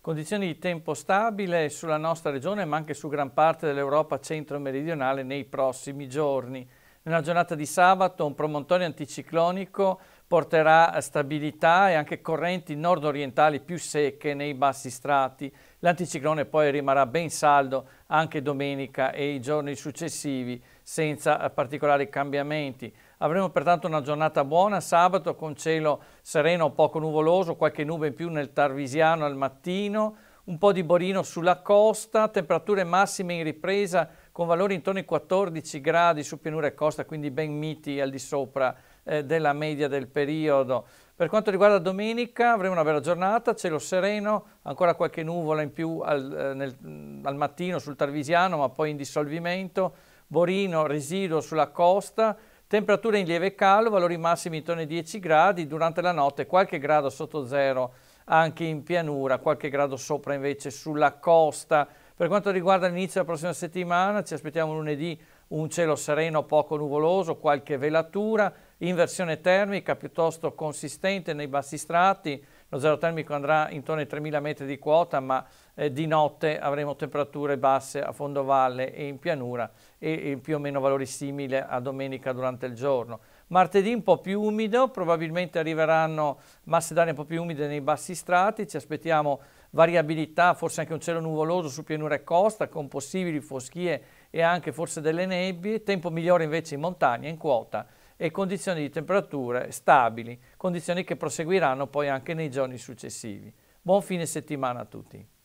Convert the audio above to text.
Condizioni di tempo stabile sulla nostra regione ma anche su gran parte dell'Europa centro-meridionale nei prossimi giorni. Nella giornata di sabato un promontorio anticiclonico porterà stabilità e anche correnti nord-orientali più secche nei bassi strati. L'anticiclone poi rimarrà ben saldo anche domenica e i giorni successivi senza particolari cambiamenti. Avremo pertanto una giornata buona sabato con cielo sereno poco nuvoloso, qualche nube in più nel Tarvisiano al mattino, un po' di borino sulla costa, temperature massime in ripresa con valori intorno ai 14 gradi su pianura e costa, quindi ben miti al di sopra eh, della media del periodo. Per quanto riguarda domenica avremo una bella giornata, cielo sereno, ancora qualche nuvola in più al, eh, nel, mm, al mattino sul Tarvisiano, ma poi in dissolvimento, Borino, residuo sulla costa, temperature in lieve calo, valori massimi intorno ai 10 gradi, durante la notte qualche grado sotto zero anche in pianura, qualche grado sopra invece sulla costa, per quanto riguarda l'inizio della prossima settimana, ci aspettiamo lunedì un cielo sereno, poco nuvoloso, qualche velatura, inversione termica piuttosto consistente nei bassi strati, lo zero termico andrà intorno ai 3.000 metri di quota, ma eh, di notte avremo temperature basse a fondo valle e in pianura e, e più o meno valori simili a domenica durante il giorno. Martedì un po' più umido, probabilmente arriveranno masse d'aria un po' più umide nei bassi strati, ci aspettiamo variabilità, forse anche un cielo nuvoloso su pianura e costa con possibili foschie e anche forse delle nebbie, tempo migliore invece in montagna, in quota e condizioni di temperature stabili, condizioni che proseguiranno poi anche nei giorni successivi. Buon fine settimana a tutti.